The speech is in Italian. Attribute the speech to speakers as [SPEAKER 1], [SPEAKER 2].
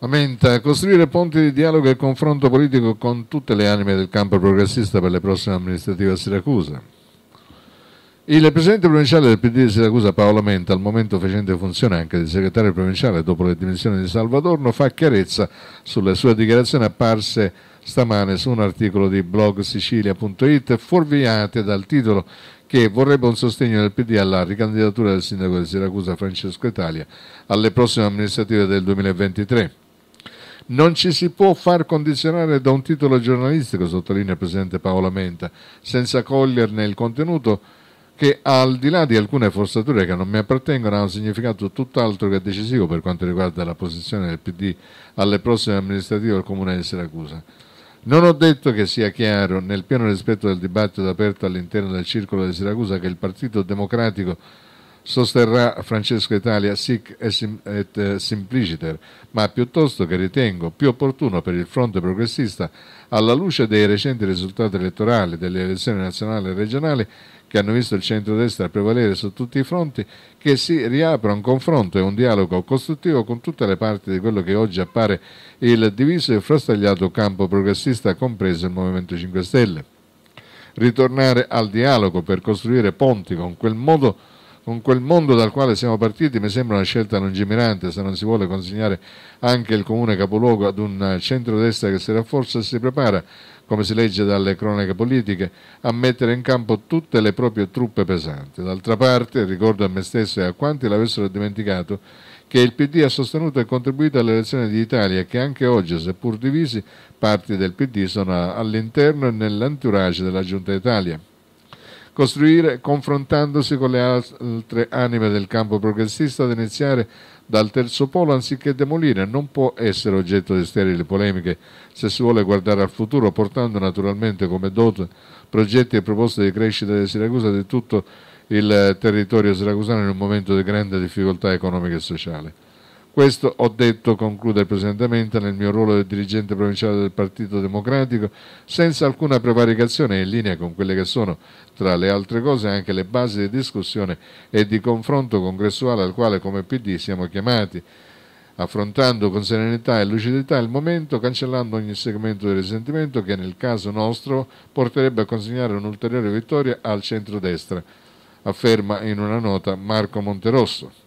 [SPEAKER 1] Lamenta, costruire ponti di dialogo e confronto politico con tutte le anime del campo progressista per le prossime amministrative a Siracusa. Il presidente provinciale del PD di Siracusa, Paolo Menta, al momento facente funzione anche di segretario provinciale dopo le dimissioni di Salvadorno, fa chiarezza sulle sue dichiarazioni apparse stamane su un articolo di blog sicilia.it fuorviate dal titolo che vorrebbe un sostegno del PD alla ricandidatura del sindaco di Siracusa Francesco Italia alle prossime amministrative del 2023. Non ci si può far condizionare da un titolo giornalistico, sottolinea il Presidente Paola Menta, senza coglierne il contenuto che al di là di alcune forzature che non mi appartengono ha un significato tutt'altro che decisivo per quanto riguarda la posizione del PD alle prossime amministrative del Comune di Siracusa. Non ho detto che sia chiaro, nel pieno rispetto del dibattito aperto all'interno del circolo di Siracusa, che il Partito Democratico sosterrà Francesco Italia sic et eh, simpliciter, ma piuttosto che ritengo più opportuno per il fronte progressista, alla luce dei recenti risultati elettorali delle elezioni nazionali e regionali, che hanno visto il centrodestra prevalere su tutti i fronti, che si riapra un confronto e un dialogo costruttivo con tutte le parti di quello che oggi appare il diviso e frastagliato campo progressista, compreso il Movimento 5 Stelle. Ritornare al dialogo per costruire ponti con quel modo con quel mondo dal quale siamo partiti mi sembra una scelta lungimirante se non si vuole consegnare anche il comune capoluogo ad un eh, centrodestra che si rafforza e si prepara, come si legge dalle cronache politiche, a mettere in campo tutte le proprie truppe pesanti. D'altra parte, ricordo a me stesso e a quanti l'avessero dimenticato, che il PD ha sostenuto e contribuito alle elezioni d'Italia e che anche oggi, seppur divisi, parti del PD sono all'interno e nell'entourage della Giunta d'Italia costruire confrontandosi con le altre anime del campo progressista ad iniziare dal terzo polo anziché demolire non può essere oggetto di sterili polemiche se si vuole guardare al futuro portando naturalmente come dote progetti e proposte di crescita di Siracusa di tutto il eh, territorio siracusano in un momento di grande difficoltà economica e sociale. Questo ho detto, conclude il Presidente Menta, nel mio ruolo di dirigente provinciale del Partito Democratico, senza alcuna prevaricazione in linea con quelle che sono, tra le altre cose, anche le basi di discussione e di confronto congressuale al quale come PD siamo chiamati, affrontando con serenità e lucidità il momento, cancellando ogni segmento di risentimento che nel caso nostro porterebbe a consegnare un'ulteriore vittoria al centrodestra, afferma in una nota Marco Monterosso.